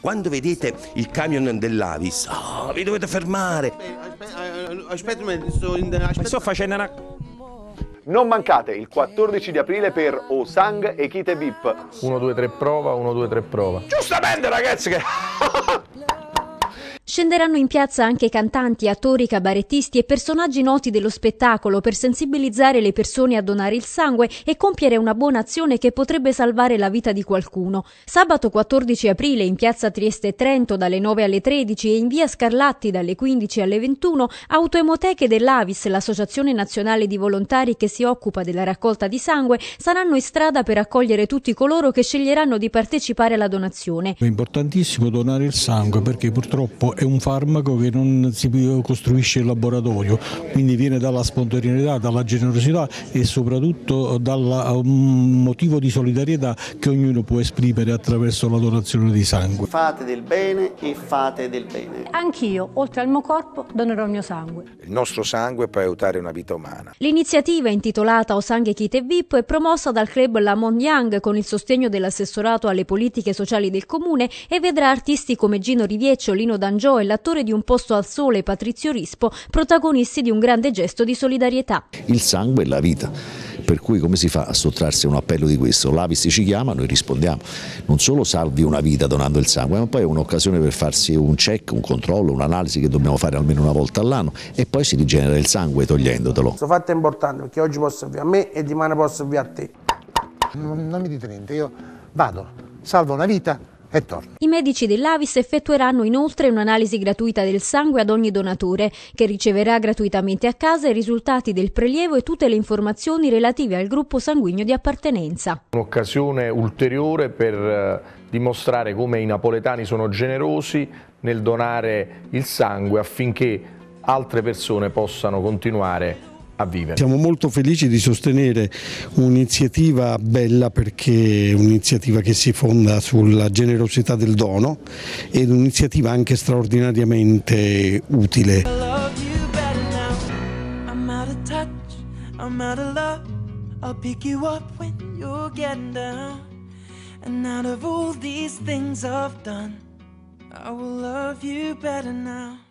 Quando vedete il camion dell'Avis, oh, vi dovete fermare. Aspetta, aspetta, aspetta. sto facendo una... Non mancate il 14 di aprile per Osang e Kite Bip. 1, 2, 3 prova, 1, 2, 3 prova. Giustamente ragazzi che... Scenderanno in piazza anche cantanti, attori, cabarettisti e personaggi noti dello spettacolo per sensibilizzare le persone a donare il sangue e compiere una buona azione che potrebbe salvare la vita di qualcuno. Sabato 14 aprile in piazza Trieste Trento dalle 9 alle 13 e in via Scarlatti dalle 15 alle 21 autoemoteche dell'Avis, l'associazione nazionale di volontari che si occupa della raccolta di sangue, saranno in strada per accogliere tutti coloro che sceglieranno di partecipare alla donazione. È importantissimo donare il sangue perché purtroppo è un farmaco che non si costruisce in laboratorio, quindi viene dalla spontaneità, dalla generosità e soprattutto dal um, motivo di solidarietà che ognuno può esprimere attraverso la donazione di sangue. Fate del bene e fate del bene. Anch'io, oltre al mio corpo, donerò il mio sangue. Il nostro sangue può aiutare una vita umana. L'iniziativa intitolata O Sangue Chi Te VIP è promossa dal club La Mon Mondiang con il sostegno dell'assessorato alle politiche sociali del comune e vedrà artisti come Gino Rivieccio, Lino D'Angio e l'attore di Un posto al sole Patrizio Rispo, protagonisti di un grande gesto di solidarietà. Il sangue è la vita per cui come si fa a sottrarsi a un appello di questo? L'Avis ci chiama, noi rispondiamo, non solo salvi una vita donando il sangue, ma poi è un'occasione per farsi un check, un controllo, un'analisi che dobbiamo fare almeno una volta all'anno e poi si rigenera il sangue togliendotelo. Questo fatto è importante perché oggi posso avviare a me e domani posso avviare a te. Non, non mi dite niente, io vado, salvo una vita, e torna. I medici dell'Avis effettueranno inoltre un'analisi gratuita del sangue ad ogni donatore, che riceverà gratuitamente a casa i risultati del prelievo e tutte le informazioni relative al gruppo sanguigno di appartenenza. Un'occasione ulteriore per eh, dimostrare come i napoletani sono generosi nel donare il sangue affinché altre persone possano continuare a vivere. Siamo molto felici di sostenere un'iniziativa bella perché è un'iniziativa che si fonda sulla generosità del dono ed un'iniziativa anche straordinariamente utile. I'll pick you up when you're getting down. And out of all these things I've done, I will love you better now.